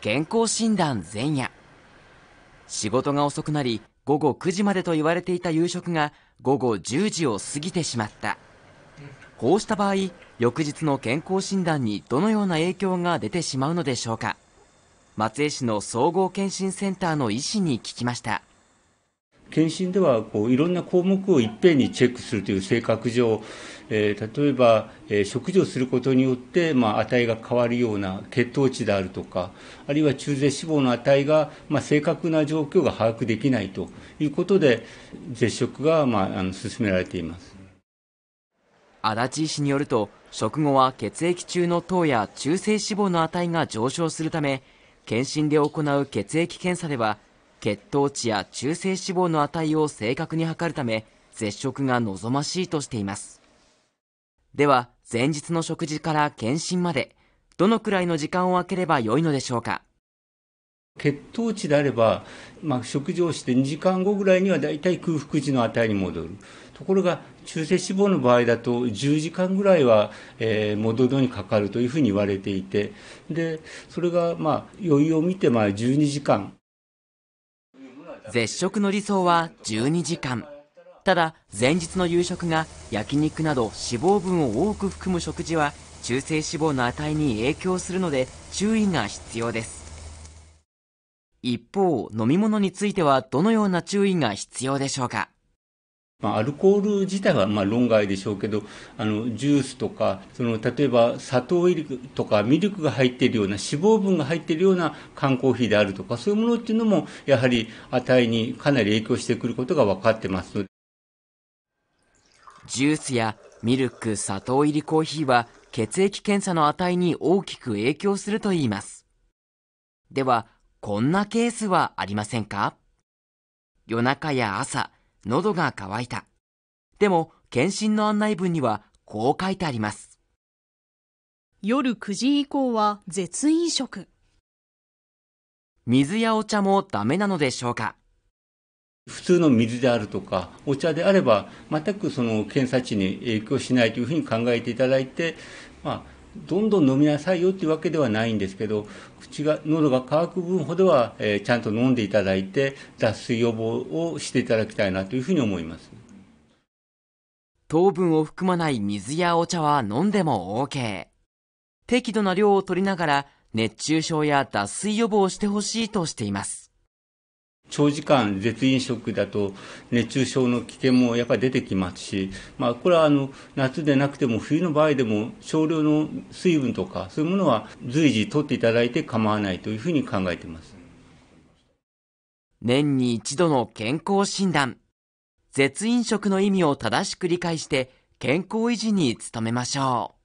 健康診断前夜仕事が遅くなり午後9時までと言われていた夕食が午後10時を過ぎてしまったこうした場合翌日の健康診断にどのような影響が出てしまうのでしょうか松江市の総合健診センターの医師に聞きました検診ではこういろんな項目をいっぺんにチェックするという性格上、えー、例えば、えー、食事をすることによって、まあ、値が変わるような血糖値であるとかあるいは中絶脂肪の値が、まあ、正確な状況が把握できないということで絶食が、まあ、あの進められています足立医師によると食後は血液中の糖や中性脂肪の値が上昇するため検診で行う血液検査では血糖値や中性脂肪の値を正確に測るため、絶食が望ましいとしています。では、前日の食事から検診まで、どのくらいの時間を空ければ良いのでしょうか血糖値であれば、まあ、食事をして2時間後ぐらいにはだいたい空腹時の値に戻る。ところが中性脂肪の場合だと10時間ぐらいは、えー、戻るのにかかるというふうに言われていてでそれがまあ余裕を見てまあ12時間絶食の理想は12時間ただ前日の夕食が焼肉など脂肪分を多く含む食事は中性脂肪の値に影響するので注意が必要です一方飲み物についてはどのような注意が必要でしょうかまあ、アルコール自体はまあ論外でしょうけど、あのジュースとか、その例えば砂糖入りとかミルクが入っているような、脂肪分が入っているような缶コーヒーであるとか、そういうものっていうのも、やはり値にかなり影響してくることが分かってますので。ジュースやミルク、砂糖入りコーヒーは、血液検査の値に大きく影響するといいます。では、こんなケースはありませんか夜中や朝、喉が渇いた。でも、検診の案内文にはこう書いてあります。夜9時以降は絶飲食。水やお茶もダメなのでしょうか普通の水であるとか、お茶であれば、全くその検査値に影響しないというふうに考えていただいて、まあ、どんどん飲みなさいよっていうわけではないんですけど口が喉が渇く分ほどは、えー、ちゃんと飲んでいただいて脱水予防をしていただきたいなというふうに思います糖分を含まない水やお茶は飲んでも OK 適度な量を取りながら熱中症や脱水予防をしてほしいとしています長時間絶飲食だと熱中症の危険もやっぱり出てきますし、まあ、これはあの夏でなくても冬の場合でも少量の水分とかそういうものは随時取っていただいて構わないというふうに考えています年に一度の健康診断絶飲食の意味を正しく理解して健康維持に努めましょう